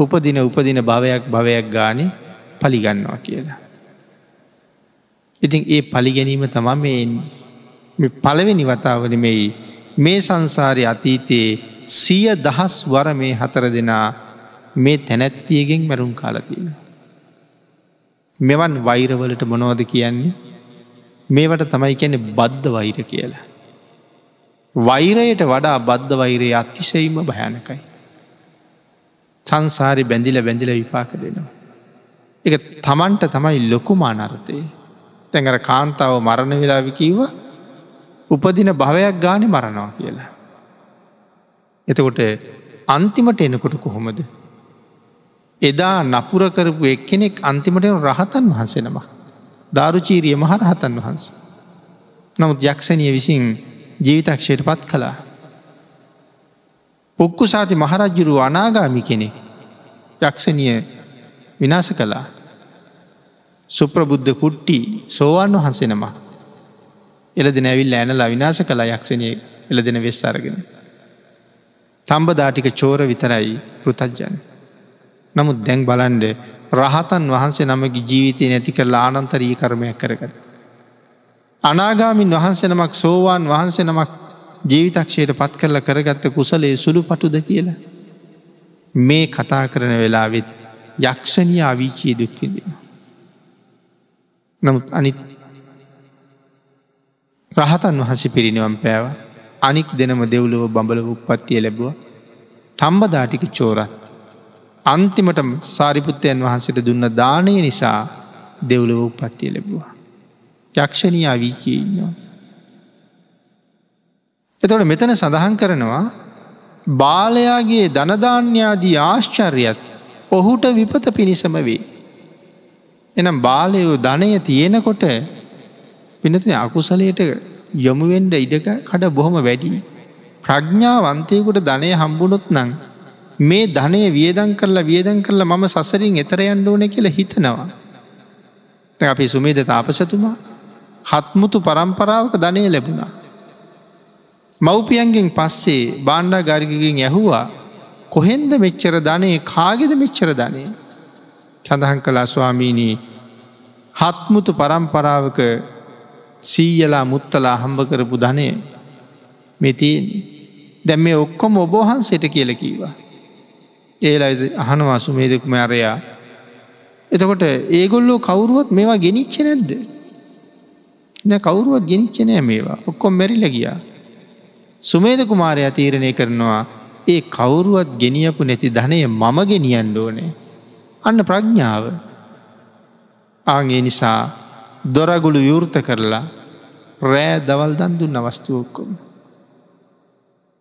උපදින උපදින භවයක් භවයක් ගානෙ පලිගන්නවා කියලා. ඉතින් ඒ පලිගැනීම තමා මේ පලවෙනි වතාවන මෙයි මේ සංසාරය අතීතයේ සිය දහස් වර මේ හතර දෙනා මේ තැනැත්තියගෙන් මැරුම් කාලතියෙන. මෙවන් වෛරවලට මොනෝද කියන්නේ මේවට තමයි කැනෙ බද්ධ වෛර කියලා. වෛරයට වඩා බද්ධ වෛරයේ අතිශයීම භයනකයි. සංසාරය බැඳිල බැඳිල විපාක දෙනවා. එක තමන්ට තමයි ලොකුම අනර්ථය. තැඟර කාන්තාව මරණ වෙලාවිකීව උපදින භවයක් ගානි මරණවා කියලා. එතකොට අන්තිමට එනකොට කොහොමද. එදා නපුර කරපු එක්කෙනෙක් අන්තිමට රහතන් වහන්සෙනවා. ධාරුචීරිය මහරහතන් වහන්ස. නමුත් යක්ෂණය විසින් ජීවිතක්ෂයට පත් කළා. ඔක්කු සාති මහරජ්ජුරු අනාගාමි කෙනෙ යක්ෂණිය විනාස කළා. සුප්‍රබුද්ධ කුට්ටි සෝවාන් වහන්සෙනම එලදි නැවිල් ඇනලා විනාශ කලා යක්ෂණය එලදෙන වෙස් අරගෙන. තම්බදාටික චෝර විතරයි පෘතජ්ජන. නමුත් දැන් බලන්ඩ රහතන් වහන්සේ නමගේ ජීවිතය නැති කරලා ආනන්තරී කර්මයක් කරගත්. අනාගාමින් වහන්සෙනමක් සෝවාන් වහන්සෙනමක් ජීවිතක්ෂයට පත් කරලා කරගත්ත කුසලේ සුළු පටුද කියලා. මේ කතා කරන වෙලාවෙත් යක්ෂණී ආවිචී දුක්කිදීම. නමුත් අනිත් රහතන් වහන්සේ පිරිනිවම් පෑව අනික් දෙනම දෙව්ලොව බඹලව උපත්තිය ලැබුව තම්බදාටික චෝරත්. අන්තිමට සාරිපුත්තයන් වහන්සට දුන්න දානය නිසා දෙව්ලොව උපත්තිය ලැබවා. යක්ෂණී අවීකය ඉන්නවා. එතොට මෙතන සඳහන් කරනවා බාලයාගේ ධනධාන්‍යාදී ආශ්චර්යත් ඔහුට විපත පිණිසම වේ. එනම් බාලයෝ ධනය තියෙනකොට පිනතින අකුසලයට යොමුුවෙන්ඩ ඉඩක කඩ බොහොම වැඩි. ප්‍රඥ්ඥාවන්තයකුට ධනය හම්බුණොත් නං. මේ ධනය වියදන් කරලා වියදන් කරලා මම සසරින් එතරයන්ඩ ඕන කියලා හිතනවා. අපි සුමේද තාපසතුමා හත්මුතු පරම්පරාවක ධනය ලැබුණා. මව්පියන්ගෙන් පස්සේ බාණ්ඩා ගරිගගෙන් ඇහුවා කොහෙන්ද මෙච්චර ධනයේ කාගෙද මෙච්චර ධනය සඳහන් කලා ස්වාමීනී හත්මුතු පරම්පරාවක සීයලා මුත්තලා හම්බ කරපු ධනය මෙතින් දැම් මේ ඔක්කොම ඔබෝහන්සට කියල කීවා. ඒලා අහනවාසු මේ දෙකුම අරයා. එතකොට ඒගොල්ලෝ කවුරුවත් මේවා ගෙනිච්ච නැද්ද. නෑ කවුරුවත් ගෙනිච්ච නෑ මේවා ඔක්කොම් මැරිල ගියා. සුමේද කුමාරයා තීරණය කරනවා ඒ කවුරුවත් ගෙනියපු නැති ධනය මම ගෙනියන්න ඕනේ. අන්න ප්‍රඥාව ආගේ නිසා දොරගුළු යෘර්ත කරලා රෑ දවල් දන්දුන්න වස්තුවක්කොම.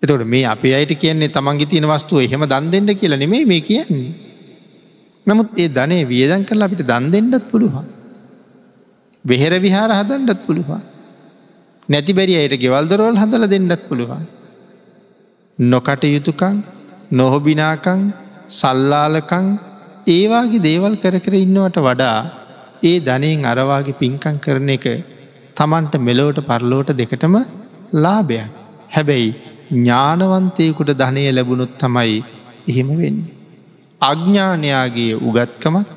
එතට මේ අපි අයට කියන්නේ තමන්ගේ තියෙන වස්තුව එහෙම දන් දෙන්න කියලා නෙමේ මේ කියන්නේ. නමුත් ඒ ධනය වියදන් කරලා අපිට දන් දෙන්නත් පුළුවන්. වෙහෙර විහාර හදන්ඩත් පුළුවන්. නැතිබැරි අයට ගෙවල්දරෝල් හඳල දෙන්නත් පුළුවන්. නොකටයුතුකං නොහොබිනාකං සල්ලාලකං ඒවාගේ දේවල් කර කර ඉන්නවට වඩා ඒ ධනයෙන් අරවාගේ පින්කං කරන එක තමන්ට මෙලෝට පරලෝට දෙකටම ලාභයක්. හැබැයි ඥානවන්තයකුට ධනය ලැබුණුත් තමයි එහෙම වෙන්නේ. අඥ්ඥානයාගේ උගත්කමක්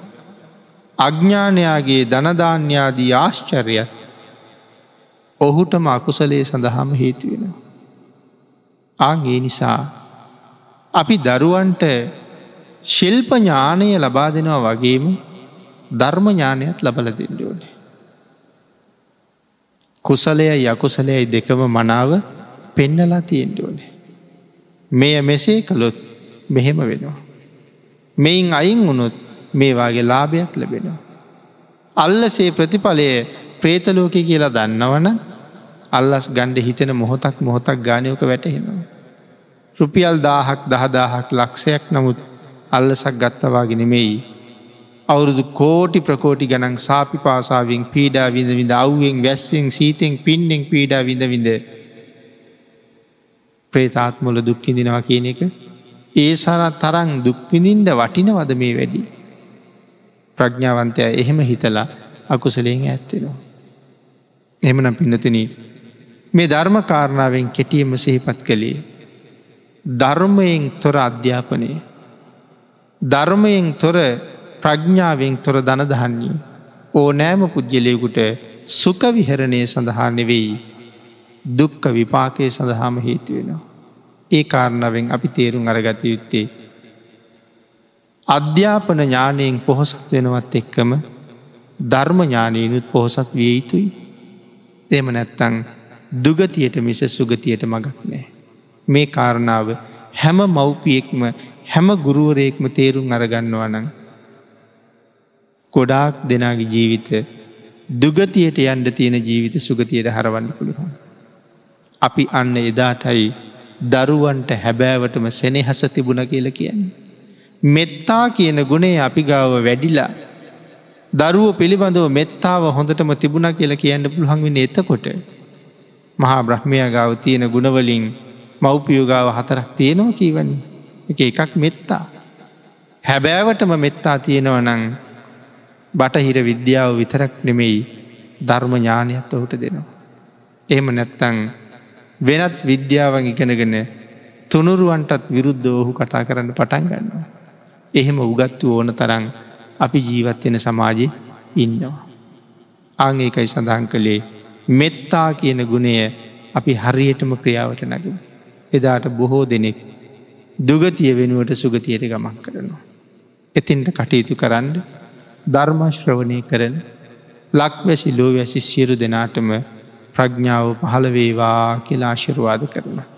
අඥ්ඥානයාගේ ධනධාන්‍යාදී ආශ්චර්යත් ඔහුටම අකුසලේ සඳහාම හේතුවෙන. ආගේ නිසා අපි දරුවන්ට ශිල්පඥානය ලබා දෙනවා වගේම ධර්මඥානයත් ලබල දෙල්ලෝන. කුසලයයි යකුසලයයි දෙකම මනාව පෙන්නලා තියෙන්ඩෝනේ. මෙය මෙසේ කළොත් මෙහෙම වෙනවා. මෙයින් අයින් වනුත් මේවාගේ ලාභයක් ලැබෙනවා. අල්ලසේ ප්‍රතිඵලය ප්‍රේතලෝක කියලා දන්නවන අල්ලස් ගණ්ඩ හිතෙන මොහොතක් මොහොතක් ගානයෝක වැටහෙනවා. රුපියල් දාහක් දහදාහක් ලක්ෂයක් නමුත් අල්ලසක් ගත්තවාගෙනෙමෙයි. අවුරුදු කෝටි ප්‍රකෝටි ගණන් සාපි පාසාවෙන් පීඩා විඳවිඳ අව්ුවෙන් වැස්සෙන් සීතෙන් පින්ඩෙන් පීඩා විඳවිඳ ප්‍රේතාත්මොල දුක්කිඳිනවා කියන එක ඒ සරත් තරං දුක්විඳින්ට වටිනවද මේ වැඩි. ප්‍රඥාවන්තය එහෙම හිතලා අකුසලයෙන් ඇත්තෙනවා. එමනම් පිනතින මේ ධර්ම කාරණාවෙන් කෙටියම සහිපත් කළේ. ධර්මයෙන් තොර අධ්‍යාපනය. ධර්මයෙන් තොර ප්‍රඥාවෙන් තොර දනදහන්නේ ඕනෑම පුද්ගලයකුට සුකවිහරණය සඳහා නෙවෙයි දුක්ක විපාකය සඳහාම හේතුවෙනවා. ඒ කාරණාවෙන් අපි තේරුම් අරගත යුත්තේ අධ්‍යාපන ඥානයෙන් පොහොසත් වෙනවත් එක්කම ධර්මඥානයනුත් පොහොසත් විය යුතුයි. එම නැත්තං දුගතියට මිස සුගතියට මගක් නෑ. මේ කාරණාව හැම මව්පියෙක්ම හැම ගුරුවරයෙක්ම තේරුම් අරගන්නවා නං. ගොඩාක් දෙනාගේ ජීවිත දුගතියට යන්ඩ තියෙන ජීවිත සුගතියට හරවන්න පුළුවන්. අපි අන්න එදාටයි දරුවන්ට හැබෑවටම සෙනෙහස තිබුණ කියල කියන්නේ. මෙත්තා කියන ගුණේ අපි ගාව වැඩිලා දරුව පිළිබඳව මෙත්තාව හොඳටම තිබුණ කියල කියන්න පුළහංවෙන එතකොට. මහා බ්‍රහ්මයා ගාව තියෙන ගුණවලින් මව්පියෝගාව හතරක් තියෙනවා කීවනි. එක එකක් මෙත්තා. හැබෑවටම මෙත්තා තියෙනව නං බටහිර විද්‍යාව විතරක් නෙමෙයි ධර්ම ඥානයත් ඔහුට දෙනවා. එහෙම නැත්තං වෙනත් විද්‍යාවන් ඉගෙනගෙන තුනුරුවන්ටත් විරුද්ධ ඔහු කතා කරන්න පටන් ගන්නවා. එහෙම උගත්තු ඕන තරන් අපි ජීවත්වෙන සමාජෙ ඉන්නවා. ආං ඒකයි සඳහන් කළේ මෙත්තා කියන ගුණය අපි හරියටම ක්‍රියාවට නැගු. එදාට බොහෝ දෙනෙක් දුගතිය වෙනුවට සුගතියට ගමක් කරනවා. එතින්ට කටයුතු කරන්න ධර්මශ්‍රවණය කරන ලක්වැසි ලෝවැසි සියරු දෙනාටම ප්‍රඥාව පහළවේවා කියලා ආශිරවාද කරනවා.